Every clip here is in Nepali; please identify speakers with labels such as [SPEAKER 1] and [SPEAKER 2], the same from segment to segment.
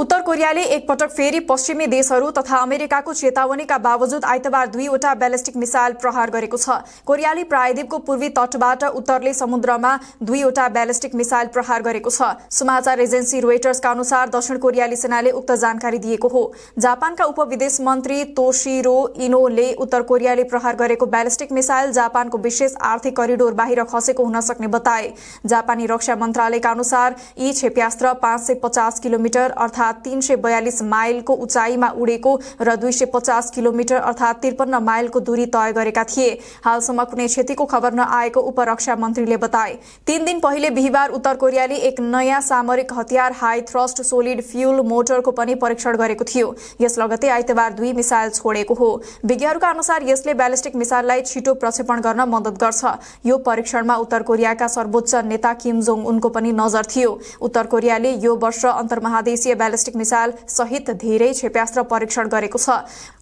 [SPEAKER 1] उत्तर कोरियाले एकपटक फेरि पश्चिमी देशहरू तथा अमेरिकाको चेतावनीका बावजुद आइतबार दुईवटा ब्यालेस्टिक मिसाइल प्रहार गरेको छ कोरियाली प्रायद्वीपको पूर्वी तटबाट उत्तरले समुद्रमा दुईवटा ब्यालेस्टिक मिसाइल प्रहार गरेको छ समाचार एजेन्सी रोइटर्सका अनुसार दक्षिण कोरियाली सेनाले उक्त जानकारी दिएको हो जापानका उपविदेश मन्त्री तोसिरो इनोले उत्तर कोरियाले प्रहार गरेको ब्यालेस्टिक मिसाइल जापानको विशेष आर्थिक करिडोर बाहिर खसेको हुन सक्ने बताए जापानी रक्षा मन्त्रालयका अनुसार यी क्षेप्यास्त्र पाँच सय पचास किलोमिटर अर्थात् तीन सय बयालिस माइलको उचाइमा उडेको र दुई सय पचास किलोमिटर अर्थात् त्रिपन्न माइलको दूरी तय गरेका थिए हालसम्म कुनै क्षतिको खबर नआएको उपरक्षा मन्त्रीले बताए तीन दिन पहिले बिहिबार उत्तर कोरियाले एक नयाँ सामरिक हतियार हाई थ्रस्ट सोलिड फ्युल मोटरको पनि परीक्षण गरेको थियो यस लगतै आइतबार दुई मिसाइल छोडेको हो विज्ञहरूका अनुसार यसले ब्यालिस्टिक मिसाइललाई छिटो प्रक्षेपण गर्न मद्दत गर्छ यो परीक्षणमा उत्तर कोरियाका सर्वोच्च नेता किम जोङ उनको पनि नजर थियो उत्तर कोरियाले यो वर्ष अन्तर्महादेशीय ब्यालिस्टिक मिसाइल सहित धेरै क्षेप्यास्त्र परीक्षण गरेको छ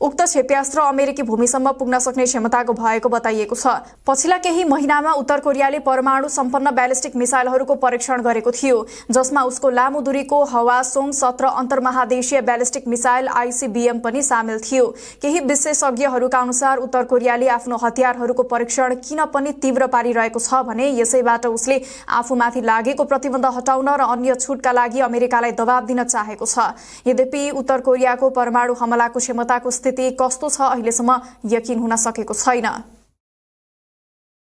[SPEAKER 1] उक्त क्षेप्यास्त्र अमेरिकी भूमिसम्म पुग्न सक्ने क्षमताको भएको बताइएको छ पछिल्ला केही महिनामा उत्तर कोरियाले परमाणु सम्पन्न ब्यालिस्टिक मिसाइलहरूको परीक्षण गरेको थियो जसमा उसको लामो दूरीको हवा सोङ सत्र अन्तर्महादेशीय ब्यालिस्टिक मिसाइल आइसिबिएम पनि सामेल थियो केही विशेषज्ञहरूका अनुसार उत्तर कोरियाले आफ्नो हतियारहरूको परीक्षण किन पनि तीव्र पारिरहेको छ भने यसैबाट उसले आफूमाथि लागेको प्रतिबन्ध हटाउन र अन्य छुटका लागि अमेरिकालाई दबाब दिन चाहे रहेको छ यद्यपि उत्तर कोरियाको परमाणु हमलाको क्षमताको स्थिति कस्तो छ अहिलेसम्म यकिन हुन सकेको छैन